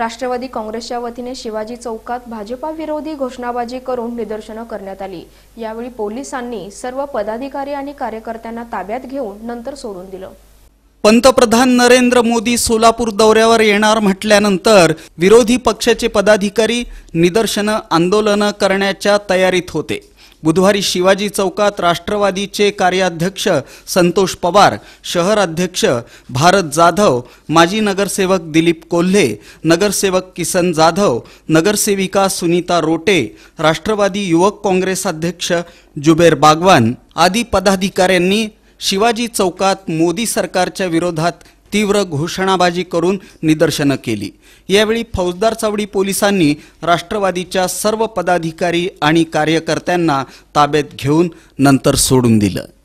राष्ट्रवादी काँग्रेसच्या वतीने शिवाजी चौकात भाजपा विरोधी घोषणाबाजी करून निदर्शनं करण्यात आली यावेळी पोलिसांनी सर्व पदाधिकारी आणि कार्यकर्त्यांना ताब्यात घेऊन नंतर सोडून दिलं पंतप्रधान नरेंद्र मोदी सोलापूर दौऱ्यावर येणार म्हटल्यानंतर विरोधी पक्षाचे पदाधिकारी निदर्शनं आंदोलनं करण्याच्या तयारीत होते बुधवारी शिवाजी चौकात राष्ट्रवादीचे कार्याध्यक्ष संतोष पवार शहर अध्यक्ष भारत जाधव माजी नगरसेवक दिलीप कोल्हे नगरसेवक किसन जाधव नगरसेविका सुनीता रोटे राष्ट्रवादी युवक काँग्रेस अध्यक्ष जुबेर बागवान आदी पदाधिकाऱ्यांनी शिवाजी चौकात मोदी सरकारच्या विरोधात तीव्र घोषणाबाजी करून निदर्शनं केली यावेळी फौजदार चावडी पोलिसांनी राष्ट्रवादीच्या सर्व पदाधिकारी आणि कार्यकर्त्यांना ताब्यात घेऊन नंतर सोडून दिलं